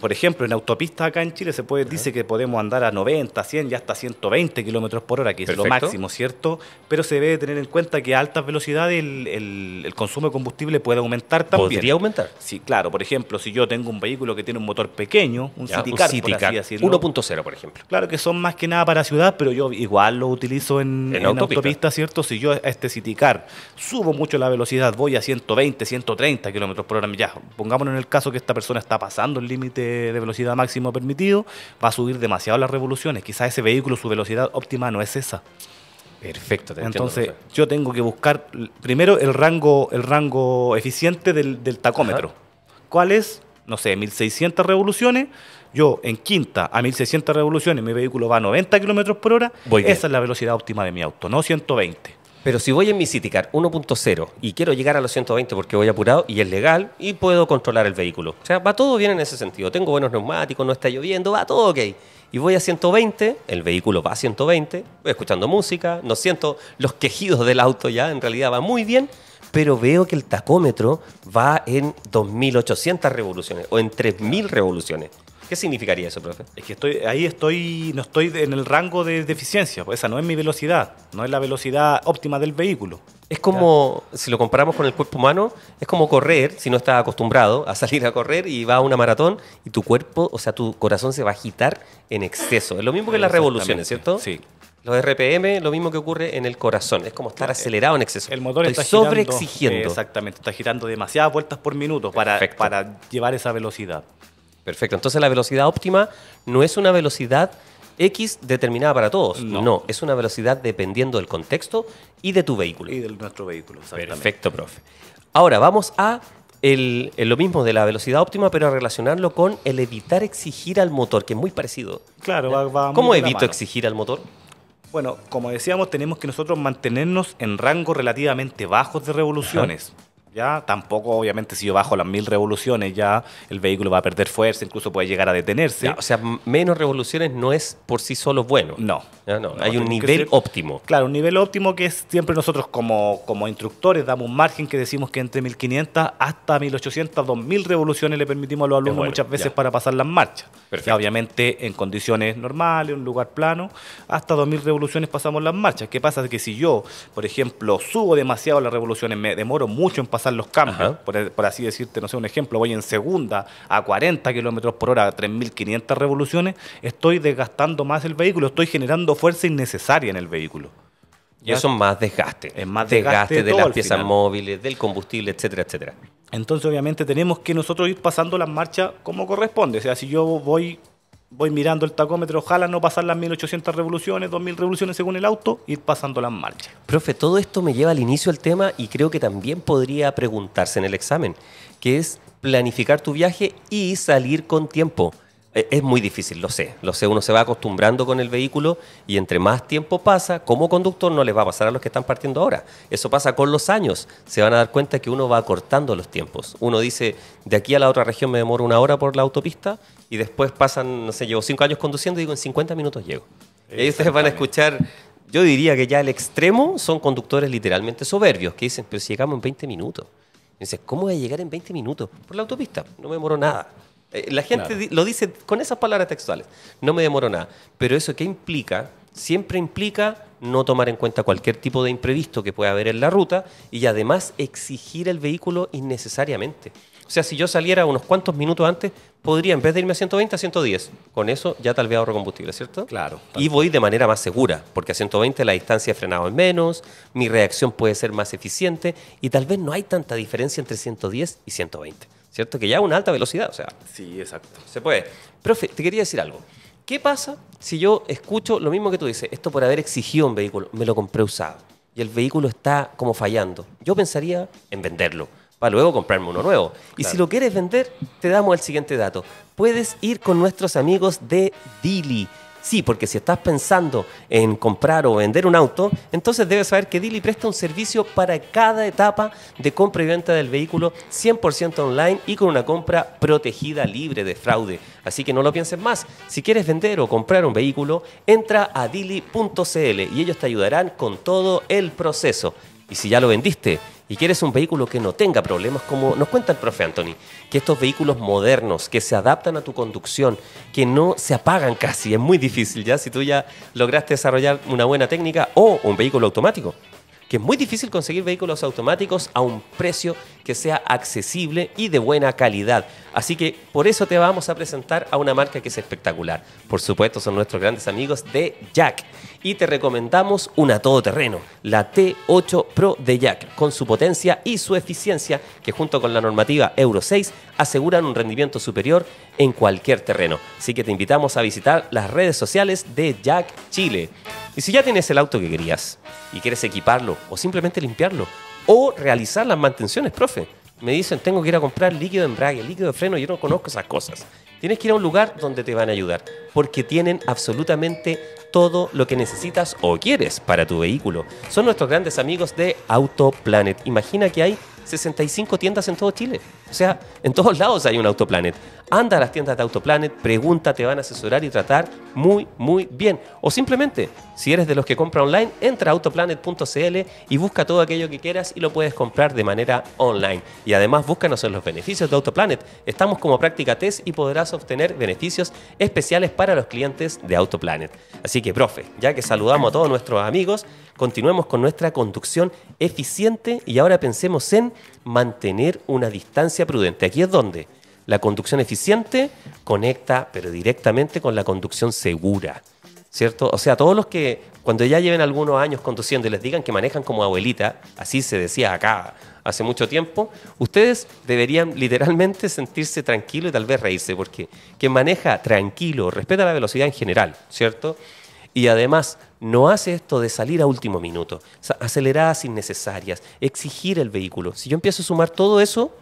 por ejemplo, en autopistas acá en Chile se puede, dice que podemos andar a 90, 100 ya hasta 120 kilómetros por hora, que es lo máximo, ¿cierto? Pero se debe tener en cuenta que a altas velocidades el, consumo de combustible puede aumentar también. ¿Podría aumentar? Sí, claro. Por ejemplo, si yo tengo un vehículo que tiene un motor pequeño, un citicar, City Car, por 1.0, por ejemplo. Claro que son más que nada para ciudad, pero yo igual lo utilizo en, en, autopista. ¿cierto? Si yo a este City Car subo mucho la velocidad, voy a 120, 130 kilómetros por hora, ya, pongo pongámonos en el caso que esta persona está pasando el límite de velocidad máximo permitido, va a subir demasiado las revoluciones. Quizás ese vehículo, su velocidad óptima no es esa. Perfecto, Entonces, yo tengo que buscar primero el rango, el rango eficiente del, del tacómetro. ¿Cuál es? No sé, 1600 revoluciones. Yo en quinta a 1600 revoluciones, mi vehículo va a 90 kilómetros por hora. esa es la velocidad óptima de mi auto, no 120. Pero si voy en mi Citycar 1.0 y quiero llegar a los 120 porque voy apurado y es legal y puedo controlar el vehículo. O sea, va todo bien en ese sentido. Tengo buenos neumáticos, no está lloviendo, va todo ok. Y voy a 120, el vehículo va a 120, voy escuchando música, no siento los quejidos del auto ya, en realidad va muy bien, pero veo que el tacómetro va en 2.800 revoluciones o en 3.000 revoluciones. ¿Qué significaría eso, profe? Es que ahí estoy, no estoy en el rango de deficiencia, pues esa no es mi velocidad, no es la velocidad óptima del vehículo. Es como, si lo comparamos con el cuerpo humano, es como correr, si no estás acostumbrado a salir a correr y va a una maratón y tu cuerpo, o sea, tu corazón se va a agitar en exceso. Es lo mismo que las revoluciones, ¿cierto? Sí. Los RPM, lo mismo que ocurre en el corazón, es como estar eh, acelerado en exceso. El motor Estoy está sobreexigiendo. Eh, exactamente, está girando demasiadas vueltas por minuto para llevar esa velocidad. Perfecto. Entonces la velocidad óptima no es una velocidad X determinada para todos. No. es una velocidad dependiendo del contexto y de tu vehículo. Y de nuestro vehículo, exactamente. Perfecto, profe. Ahora vamos a lo mismo de la velocidad óptima, pero a relacionarlo con el evitar exigir al motor, que es muy parecido. Claro, ¿Cómo evito exigir al motor? Bueno, como decíamos, tenemos que nosotros mantenernos en rangos relativamente bajos de revoluciones. Ya tampoco, obviamente, si yo bajo las mil revoluciones, ya el vehículo va a perder fuerza, incluso puede llegar a detenerse. o sea, menos revoluciones no es por sí solo bueno. No. Hay un nivel óptimo. Claro, un nivel óptimo que es siempre nosotros como, como instructores damos un margen que decimos que entre 1500 hasta 1800, 2000 revoluciones le permitimos a los alumnos muchas veces para pasar las marchas. Ya, obviamente, en condiciones normales, un lugar plano, hasta 2000 revoluciones pasamos las marchas. ¿Qué pasa? Que si yo, por ejemplo, subo demasiado las revoluciones, me demoro mucho en pasar los cambios, por, así decirte, no sé, un ejemplo, voy en segunda a 40 kilómetros por hora, a 3.500 revoluciones, estoy desgastando más el vehículo, estoy generando fuerza innecesaria en el vehículo. Y eso es más desgaste. Es más desgaste, de, las piezas móviles, del combustible, etcétera, etcétera. Entonces, obviamente, tenemos que nosotros ir pasando las marchas como corresponde. O sea, si yo voy voy mirando el tacómetro, ojalá no pasar las 1800 revoluciones, 2000 revoluciones según el auto, ir pasando las marchas. Profe, todo esto me lleva al inicio del tema y creo que también podría preguntarse en el examen, que es planificar tu viaje y salir con tiempo. Eh, es muy difícil, lo sé, lo sé, uno se va acostumbrando con el vehículo y entre más tiempo pasa, como conductor no les va a pasar a los que están partiendo ahora. Eso pasa con los años, se van a dar cuenta que uno va acortando los tiempos. Uno dice, de aquí a la otra región me demoro una hora por la autopista y después pasan, no sé, llevo cinco años conduciendo y digo, en 50 minutos llego. Y ahí ustedes van a escuchar, yo diría que ya el extremo son conductores literalmente soberbios, que dicen, pero si llegamos en 20 minutos. ¿cómo voy a llegar en 20 minutos? Por la autopista, no me demoro nada. Eh, la gente lo dice con esas palabras textuales. No me demoro nada. Pero eso ¿qué implica, siempre implica no tomar en cuenta cualquier tipo de imprevisto que pueda haber en la ruta y además exigir el vehículo innecesariamente. O sea, si yo saliera unos cuantos minutos antes, podría, en vez de irme a 120, a 110. Con eso ya tal vez ahorro combustible, ¿cierto? Claro. Y voy de manera más segura, porque a 120 la distancia de frenado es menos, mi reacción puede ser más eficiente y tal vez no hay tanta diferencia entre 110 y 120. ¿cierto? Que ya es una alta velocidad, o sea. Sí, exacto. Se puede. Profe, te quería decir algo. ¿Qué pasa si yo escucho lo mismo que tú dices? Esto por haber exigido un vehículo, me lo compré usado y el vehículo está como fallando. Yo pensaría en venderlo para luego comprarme uno nuevo. Y si lo quieres vender, te damos el siguiente dato. Puedes ir con nuestros amigos de Dili Sí, porque si estás pensando en comprar o vender un auto, entonces debes saber que Dili presta un servicio para cada etapa de compra y venta del vehículo 100% online y con una compra protegida libre de fraude. Así que no lo pienses más. Si quieres vender o comprar un vehículo, entra a dili.cl y ellos te ayudarán con todo el proceso. Y si ya lo vendiste y quieres un vehículo que no tenga problemas, como nos cuenta el profe Anthony, que estos vehículos modernos, que se adaptan a tu conducción, que no se apagan casi, es muy difícil ya si tú ya lograste desarrollar una buena técnica o un vehículo automático, que es muy difícil conseguir vehículos automáticos a un precio que sea accesible y de buena calidad. Así que por eso te vamos a presentar a una marca que es espectacular. Por supuesto, son nuestros grandes amigos de Jack y te recomendamos una todoterreno, la T8 Pro de Jack, con su potencia y su eficiencia, que junto con la normativa Euro 6 aseguran un rendimiento superior en cualquier terreno. Así que te invitamos a visitar las redes sociales de Jack Chile. Y si ya tienes el auto que querías y quieres equiparlo o simplemente limpiarlo o realizar las mantenciones, profe, me dicen tengo que ir a comprar líquido de embrague, líquido de freno, yo no conozco esas cosas. Tienes que ir a un lugar donde te van a ayudar, porque tienen absolutamente todo lo que necesitas o quieres para tu vehículo. Son nuestros grandes amigos de Autoplanet. Imagina que hay 65 tiendas en todo Chile. O sea, en todos lados hay un Autoplanet. Anda a las tiendas de Autoplanet, pregunta, te van a asesorar y tratar muy, muy bien. O simplemente, si eres de los que compra online, entra a autoplanet.cl y busca todo aquello que quieras y lo puedes comprar de manera online. Y además, búscanos en los beneficios de Autoplanet. Estamos como práctica test y podrás obtener beneficios especiales para los clientes de Autoplanet. Así que, profe, ya que saludamos a todos nuestros amigos, continuemos con nuestra conducción eficiente y ahora pensemos en mantener una distancia prudente. Aquí es donde la conducción eficiente conecta, pero directamente con la conducción segura. ¿Cierto? O sea, todos los que cuando ya lleven algunos años conduciendo y les digan que manejan como abuelita, así se decía acá hace mucho tiempo, ustedes deberían literalmente sentirse tranquilos y tal vez reírse, porque quien maneja tranquilo, respeta la velocidad en general, ¿cierto? Y además no hace esto de salir a último minuto, aceleradas innecesarias, exigir el vehículo. Si yo empiezo a sumar todo eso,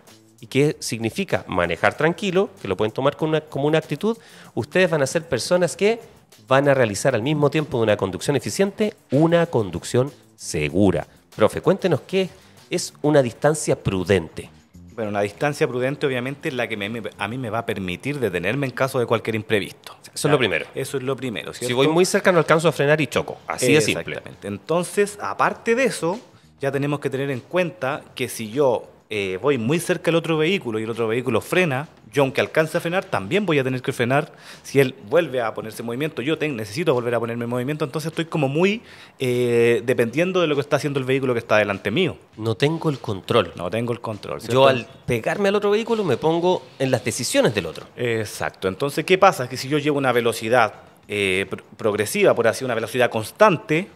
y qué significa manejar tranquilo, que lo pueden tomar una, como una actitud, ustedes van a ser personas que van a realizar al mismo tiempo de una conducción eficiente una conducción segura. Profe, cuéntenos qué es una distancia prudente. Bueno, una distancia prudente obviamente es la que a mí me va a permitir detenerme en caso de cualquier imprevisto. Eso es lo primero. Eso es lo primero. Si voy muy cerca no alcanzo a frenar y choco. Así de simple. Entonces, aparte de eso, ya tenemos que tener en cuenta que si yo eh, voy muy cerca del otro vehículo y el otro vehículo frena, yo aunque alcance a frenar, también voy a tener que frenar. Si él vuelve a ponerse en movimiento, yo tengo necesito volver a ponerme en movimiento, entonces estoy como muy eh, dependiendo de lo que está haciendo el vehículo que está delante mío. No tengo el control. No tengo el control. Yo al pegarme al otro vehículo me pongo en las decisiones del otro. Exacto. Entonces, ¿qué pasa? Que si yo llevo una velocidad eh, progresiva, por así una velocidad constante,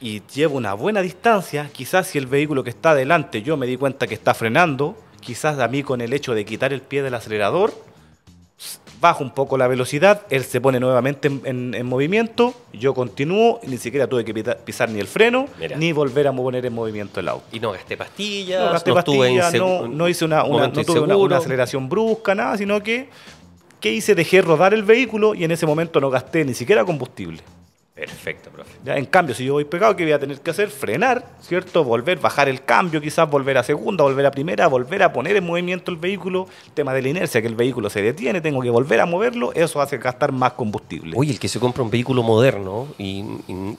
y llevo una buena distancia, quizás si el vehículo que está adelante yo me di cuenta que está frenando, quizás a mí con el hecho de quitar el pie del acelerador, bajo un poco la velocidad, él se pone nuevamente en, movimiento, yo continúo, y ni siquiera tuve que pisar ni el freno, ni volver a poner en movimiento el auto. Y no gasté pastillas, no, gasté hice una, tuve aceleración brusca, nada, sino que, ¿qué hice? Dejé rodar el vehículo y en ese momento no gasté ni siquiera combustible. Perfecto, profe. en cambio, si yo voy pegado, ¿qué voy a tener que hacer? Frenar, ¿cierto? Volver, bajar el cambio, quizás volver a segunda, volver a primera, volver a poner en movimiento el vehículo. El Tema de la inercia, que el vehículo se detiene, tengo que volver a moverlo, eso hace gastar más combustible. Oye, el que se compra un vehículo moderno y,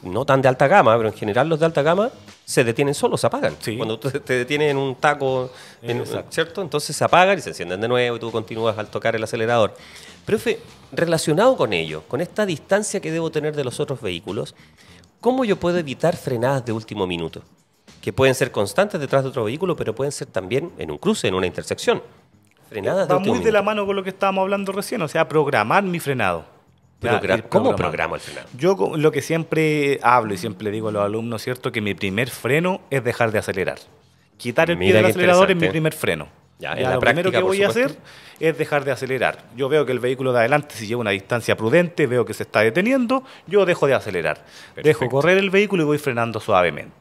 no tan de alta gama, pero en general los de alta gama se detienen solos, se apagan. Sí. Cuando te detienen en un taco, en, ¿cierto? Entonces se apagan y se encienden de nuevo y tú continúas al tocar el acelerador. Profe, relacionado con ello, con esta distancia que debo tener de los otros vehículos, ¿cómo yo puedo evitar frenadas de último minuto? Que pueden ser constantes detrás de otro vehículo, pero pueden ser también en un cruce, en una intersección. Frenadas de último muy de la mano con lo que estábamos hablando recién, o sea, programar mi frenado. ¿Cómo programo el frenado? Yo lo que siempre hablo y siempre digo a los alumnos, ¿cierto? Que mi primer freno es dejar de acelerar. Quitar el pie del acelerador es mi ¿eh? primer freno lo primero que voy a hacer es dejar de acelerar. Yo veo que el vehículo de adelante, si lleva una distancia prudente, veo que se está deteniendo, yo dejo de acelerar. Dejo correr el vehículo y voy frenando suavemente.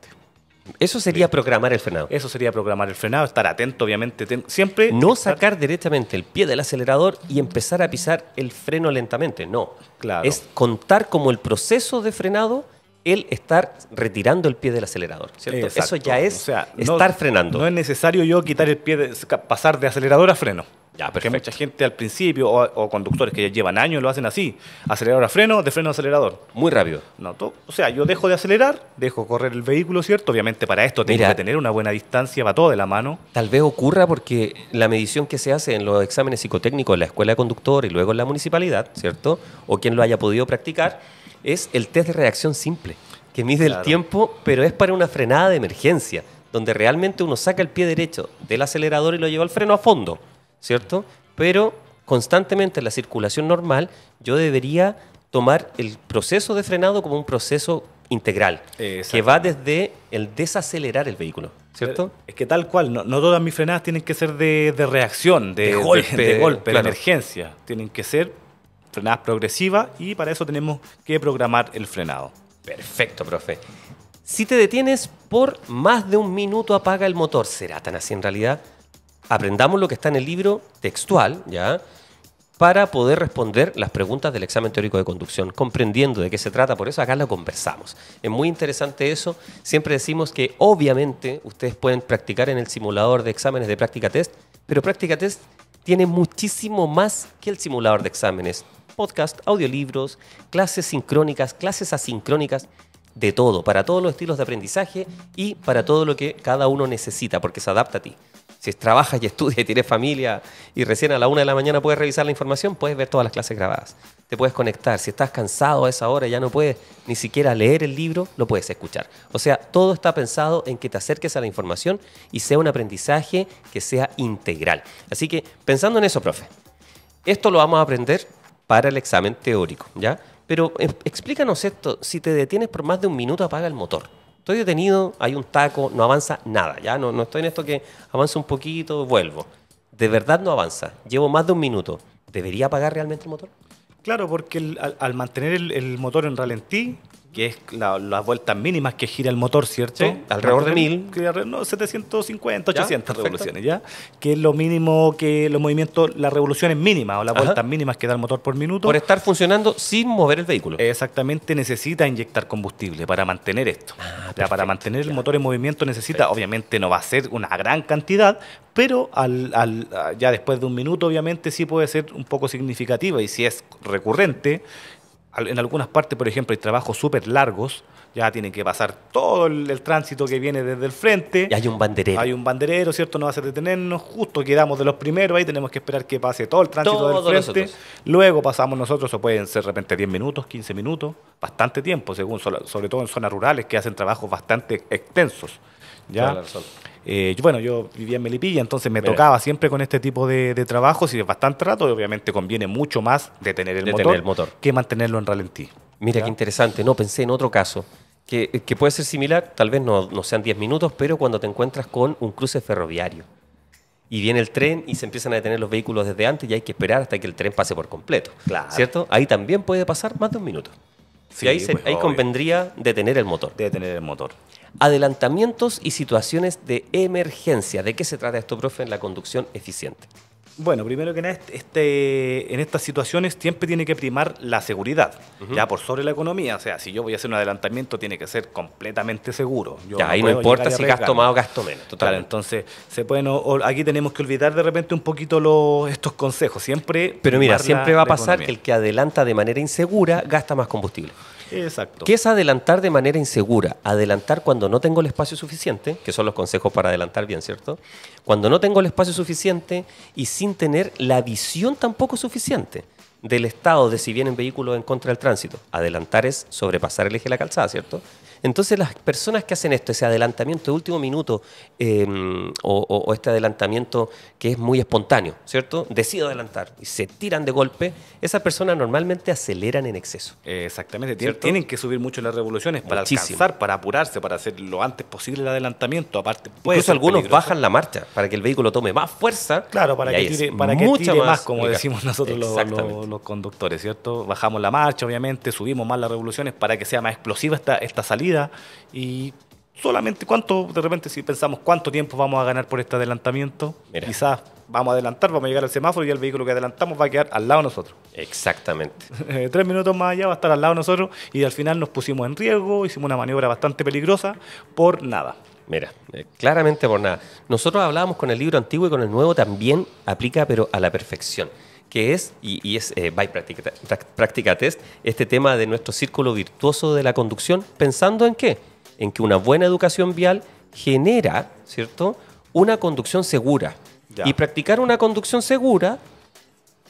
Eso sería programar el frenado. Eso sería programar el frenado, estar atento, obviamente. siempre. No sacar directamente el pie del acelerador y empezar a pisar el freno lentamente. No. Claro. Es contar como el proceso de frenado el estar retirando el pie del acelerador, ¿cierto? Eso ya es estar frenando. No es necesario yo quitar el pie, de, pasar de acelerador a freno. Ya, porque mucha gente al principio, o, conductores que ya llevan años, lo hacen así. Acelerador a freno, de freno a acelerador. Muy rápido. No, o sea, yo dejo de acelerar, dejo correr el vehículo, ¿cierto? Obviamente para esto tengo que tener una buena distancia, va todo de la mano. Tal vez ocurra porque la medición que se hace en los exámenes psicotécnicos en la escuela de conductor y luego en la municipalidad, ¿cierto? O quien lo haya podido practicar es el test de reacción simple, que mide el tiempo, pero es para una frenada de emergencia, donde realmente uno saca el pie derecho del acelerador y lo lleva al freno a fondo, ¿cierto? Pero constantemente en la circulación normal yo debería tomar el proceso de frenado como un proceso integral, que va desde el desacelerar el vehículo, ¿cierto? Es que tal cual, no, todas mis frenadas tienen que ser de, reacción, de, golpe, de, emergencia, tienen que ser frenadas progresiva y para eso tenemos que programar el frenado. Perfecto, profe. Si te detienes por más de un minuto apaga el motor. ¿Será tan así en realidad? Aprendamos lo que está en el libro textual, ¿ya? Para poder responder las preguntas del examen teórico de conducción, comprendiendo de qué se trata, por eso acá lo conversamos. Es muy interesante eso. Siempre decimos que obviamente ustedes pueden practicar en el simulador de exámenes de práctica test, pero práctica test tiene muchísimo más que el simulador de exámenes podcast, audiolibros, clases sincrónicas, clases asincrónicas, de todo, para todos los estilos de aprendizaje y para todo lo que cada uno necesita, porque se adapta a ti. Si trabajas y *laughs* estudias y tienes familia y recién a la una de la mañana puedes revisar la información, puedes ver todas las clases grabadas. Te puedes conectar. Si estás cansado a esa hora y ya no puedes ni siquiera leer el libro, lo puedes escuchar. O sea, todo está pensado en que te acerques a la información y sea un aprendizaje que sea integral. Así que pensando en eso, profe, esto lo vamos a aprender para el examen teórico, ¿ya? Pero em, explícanos esto, si te detienes por más de un minuto apaga el motor. Estoy detenido, hay un taco, no avanza nada, ¿ya? No, no estoy en esto que avanza un poquito, vuelvo. De verdad no avanza, llevo más de un minuto. ¿Debería apagar realmente el motor? Claro, porque al, mantener el, el, motor en ralentí, que es las vueltas mínimas que gira el motor, ¿cierto? Alrededor de mil. No, 750, 800 revoluciones, ¿ya? Que es lo mínimo que los movimientos, las revoluciones mínimas o las vueltas mínimas que da el motor por minuto. Por estar funcionando sin mover el vehículo. Exactamente, necesita inyectar combustible para mantener esto. Ah, para mantener el motor en movimiento necesita, obviamente no va a ser una gran cantidad, pero al, ya después de un minuto, obviamente sí puede ser un poco significativa y si es recurrente en algunas partes, por ejemplo, hay trabajos súper largos, ya tienen que pasar todo el, tránsito que viene desde el frente. Y hay un banderero. Hay un banderero, ¿cierto? No hace detenernos, justo quedamos de los primeros, ahí tenemos que esperar que pase todo el tránsito del frente. Luego pasamos nosotros, o pueden ser de repente 10 minutos, 15 minutos, bastante tiempo, según sobre todo en zonas rurales que hacen trabajos bastante extensos. ¿ya? Eh, bueno, yo vivía en Melipilla, entonces me tocaba siempre con este tipo de, trabajos y de bastante rato, y obviamente conviene mucho más detener el, motor, que mantenerlo en ralentí. Mira qué interesante, no pensé en otro caso. Que, puede ser similar, tal vez no, sean 10 minutos, pero cuando te encuentras con un cruce ferroviario y viene el tren y se empiezan a detener los vehículos desde antes y hay que esperar hasta que el tren pase por completo. Claro. ¿Cierto? Ahí también puede pasar más de un minuto. ahí, pues, ahí convendría detener el motor. Detener el motor adelantamientos y situaciones de emergencia. ¿De qué se trata esto, profe, en la conducción eficiente? Bueno, primero que nada, este, en estas situaciones siempre tiene que primar la seguridad, ya por sobre la economía. O sea, si yo voy a hacer un adelantamiento, tiene que ser completamente seguro. ya, ahí no importa si gasto más o gasto menos. Total. entonces, se pueden, aquí tenemos que olvidar de repente un poquito los, estos consejos. Siempre. Pero mira, siempre va a pasar que el que adelanta de manera insegura gasta más combustible. Exacto. ¿Qué es adelantar de manera insegura? Adelantar cuando no tengo el espacio suficiente, que son los consejos para adelantar bien, ¿cierto? Cuando no tengo el espacio suficiente y sin sin tener la visión tampoco suficiente del Estado de si vienen vehículos en contra del tránsito. Adelantar es sobrepasar el eje de la calzada, ¿cierto? Entonces las personas que hacen esto, ese adelantamiento de último minuto em, o, este adelantamiento que es muy espontáneo, ¿cierto? Decido adelantar y se tiran de golpe, esas personas normalmente aceleran en exceso. exactamente, tienen que subir mucho las revoluciones para alcanzar, para apurarse, para hacer lo antes posible el adelantamiento. Aparte, Incluso algunos bajan la marcha para que el vehículo tome más fuerza. Claro, para que tire, para más, como decimos nosotros los, conductores, ¿cierto? Bajamos la marcha, obviamente, subimos más las revoluciones para que sea más explosiva esta salida y solamente cuánto, de repente si pensamos cuánto tiempo vamos a ganar por este adelantamiento, quizás vamos a adelantar, vamos a llegar al semáforo y el vehículo que adelantamos va a quedar al lado de nosotros. Exactamente. *laughs* Eh, tres minutos más allá va a estar al lado de nosotros y al final nos pusimos en riesgo, hicimos una maniobra bastante peligrosa por nada. Mira, eh, claramente por nada. Nosotros hablábamos con el libro antiguo y con el nuevo también aplica, pero a la perfección que es, y, es eh, by Test, este tema de nuestro círculo virtuoso de la conducción, pensando en qué? En que una buena educación vial genera, ¿cierto?, una conducción segura. Y practicar una conducción segura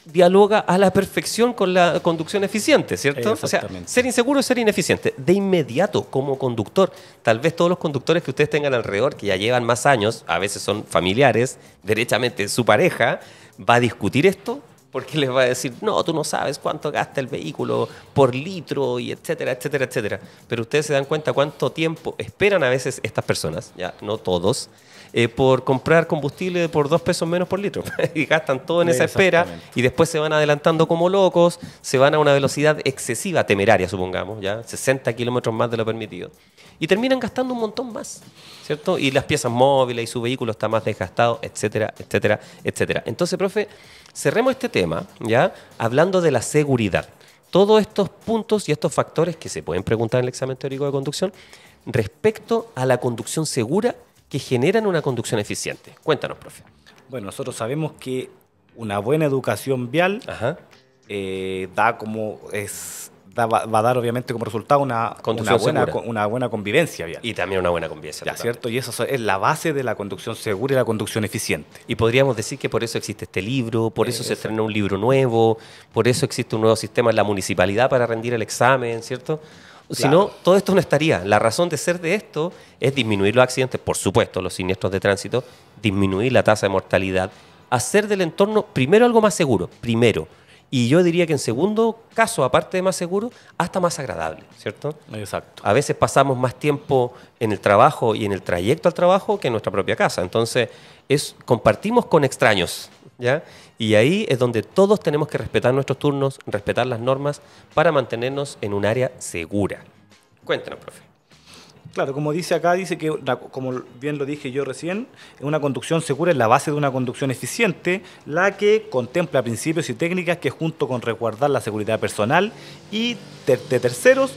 dialoga a la perfección con la conducción eficiente, ¿cierto? O sea, ser inseguro es ser ineficiente. De inmediato, como conductor, tal vez todos los conductores que ustedes tengan alrededor, que ya llevan más años, a veces son familiares, derechamente su pareja, va a discutir esto porque les va a decir, no, tú no sabes cuánto gasta el vehículo por litro y etcétera, etcétera, etcétera. Pero ustedes se dan cuenta cuánto tiempo esperan a veces estas personas, ya no todos, eh, por comprar combustible por dos pesos menos por litro. *laughs* y gastan todo en esa espera y después se van adelantando como locos, se van a una velocidad excesiva, temeraria, supongamos, ya 60 kilómetros más de lo permitido. Y terminan gastando un montón más, ¿cierto? Y las piezas móviles y su vehículo está más desgastado, etcétera, etcétera, etcétera. Entonces, profe, Cerremos este tema, ¿ya? Hablando de la seguridad. Todos estos puntos y estos factores que se pueden preguntar en el examen teórico de conducción respecto a la conducción segura que generan una conducción eficiente. Cuéntanos, profe. Bueno, nosotros sabemos que una buena educación vial eh, da como es va a dar obviamente como resultado una, buena, una, buena, convivencia Y también una buena convivencia. ¿cierto? Y eso es la base de la conducción segura y la conducción eficiente. Y podríamos decir que por eso existe este libro, por eso se estrenó un libro nuevo, por eso existe un nuevo sistema en la municipalidad para rendir el examen, ¿cierto? Si no, todo esto no estaría. La razón de ser de esto es disminuir los accidentes, por supuesto, los siniestros de tránsito, disminuir la tasa de mortalidad, hacer del entorno primero algo más seguro, primero y yo diría que en segundo caso, aparte de más seguro, hasta más agradable, ¿cierto? Exacto. A veces pasamos más tiempo en el trabajo y en el trayecto al trabajo que en nuestra propia casa. Entonces, compartimos con extraños, ¿ya? Y ahí es donde todos tenemos que respetar nuestros turnos, respetar las normas para mantenernos en un área segura. Cuéntenos, profe. Claro, como dice acá, dice que, como bien lo dije yo recién, una conducción segura es la base de una conducción eficiente, la que contempla principios y técnicas que junto con resguardar la seguridad personal y de terceros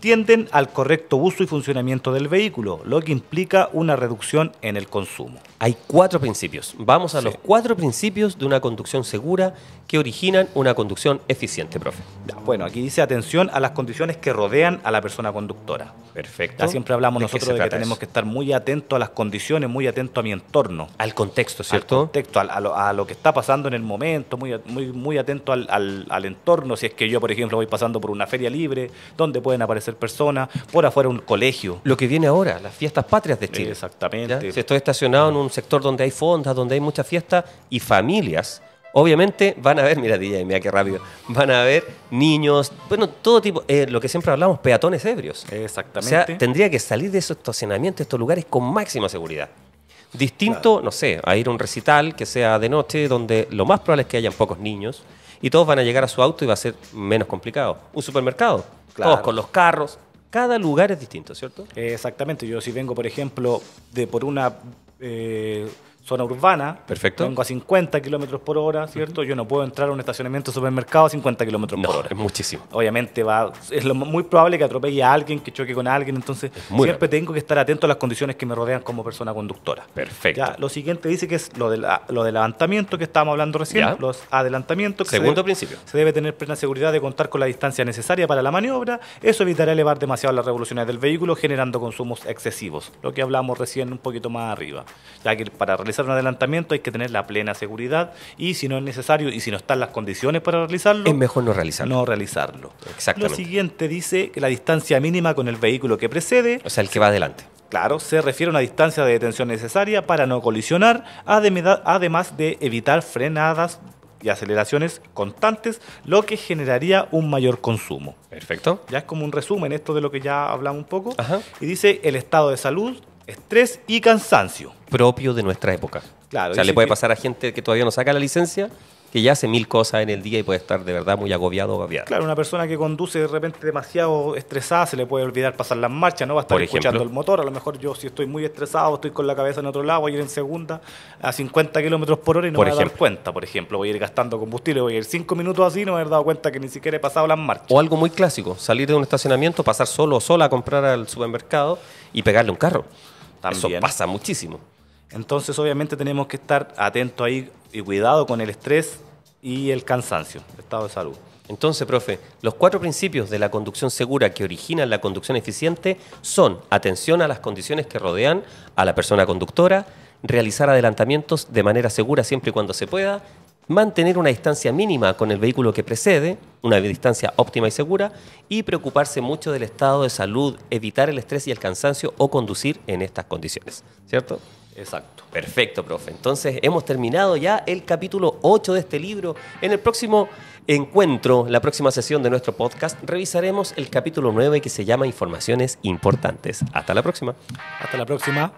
tienden al correcto uso y funcionamiento del vehículo, lo que implica una reducción en el consumo. Hay cuatro principios. Vamos a los cuatro principios de una conducción segura que originan una conducción eficiente, profe. bueno, aquí dice atención a las condiciones que rodean a la persona conductora. Perfecto. Ya siempre hablamos nosotros de que tenemos que estar muy atentos a las condiciones, muy atento a mi entorno. Al contexto, ¿cierto? Al contexto, a, lo, que está pasando en el momento, muy, muy, muy atento al, al, entorno. Si es que yo, por ejemplo, voy pasando por una feria libre, donde pueden aparecer personas, por afuera un colegio. Lo que viene ahora, las fiestas patrias de Chile. Exactamente. Si estoy estacionado en un sector donde hay fondas, donde hay muchas fiestas y familias, obviamente van a ver, *laughs* mira DJ, mira qué rápido, van a ver niños, bueno, todo tipo, eh, lo que siempre hablamos, peatones ebrios. Exactamente. O sea, tendría que salir de esos estacionamientos, estos lugares con máxima seguridad. Distinto, no sé, a ir a un recital que sea de noche, donde lo más probable es que hayan pocos niños y todos van a llegar a su auto y va a ser menos complicado. Un supermercado, todos con los carros, cada lugar es distinto, ¿cierto? exactamente. Yo si vengo, por ejemplo, de por una eh, zona urbana. Perfecto. Vengo a 50 kilómetros por hora, ¿cierto? Yo no puedo entrar a un estacionamiento de supermercado a 50 kilómetros por hora. Es muchísimo. Obviamente va, es lo, muy probable que atropelle a alguien, que choque con alguien, entonces siempre tengo que estar atento a las condiciones que me rodean como persona conductora. Perfecto. lo siguiente dice que es lo, de lo del adelantamiento que estábamos hablando recién, los adelantamientos. Segundo principio. Se debe tener plena seguridad de contar con la distancia necesaria para la maniobra. Eso evitará elevar demasiado las revoluciones del vehículo, generando consumos excesivos, lo que hablamos recién un poquito más arriba, ya que para un adelantamiento hay que tener la plena seguridad y si no es necesario y si no están las condiciones para realizarlo, es mejor no realizarlo. No realizarlo. Exacto. Lo siguiente dice que la distancia mínima con el vehículo que precede, o sea, el que va adelante. Claro, se refiere a una distancia de detención necesaria para no colisionar, además de evitar frenadas y aceleraciones constantes, lo que generaría un mayor consumo. Perfecto. Ya es como un resumen esto de lo que ya hablamos un poco. Y dice el estado de salud estrés y cansancio. Propio de nuestra época. Claro, o sea, le puede pasar a gente que todavía no saca la licencia, que ya hace mil cosas en el día y puede estar de verdad muy agobiado o agobiado. Claro, una persona que conduce de repente demasiado estresada se le puede olvidar pasar las marchas, no va a estar escuchando el motor. A lo mejor yo, si estoy muy estresado, estoy con la cabeza en otro lado, voy a ir en segunda a 50 kilómetros por hora y no por me voy ejemplo. a dar cuenta. Por ejemplo, voy a ir gastando combustible, voy a ir 5 minutos así y no me he dado cuenta que ni siquiera he pasado las marchas. O algo muy clásico, salir de un estacionamiento, pasar solo o sola a comprar al supermercado y pegarle un carro. Eso pasa muchísimo. Entonces, obviamente, tenemos que estar atentos ahí y cuidado con el estrés y el cansancio, estado de salud. Entonces, profe, los cuatro principios de la conducción segura que originan la conducción eficiente son atención a las condiciones que rodean a la persona conductora, realizar adelantamientos de manera segura siempre y cuando se pueda, mantener una distancia mínima con el vehículo que precede, una distancia óptima y segura, y preocuparse mucho del estado de salud, evitar el estrés y el cansancio o conducir en estas condiciones, ¿cierto? Exacto. Perfecto, profe. Entonces hemos terminado ya el capítulo 8 de este libro. En el próximo encuentro, la próxima sesión de nuestro podcast, revisaremos el capítulo 9 que se llama Informaciones Importantes. Hasta la próxima. Hasta la próxima.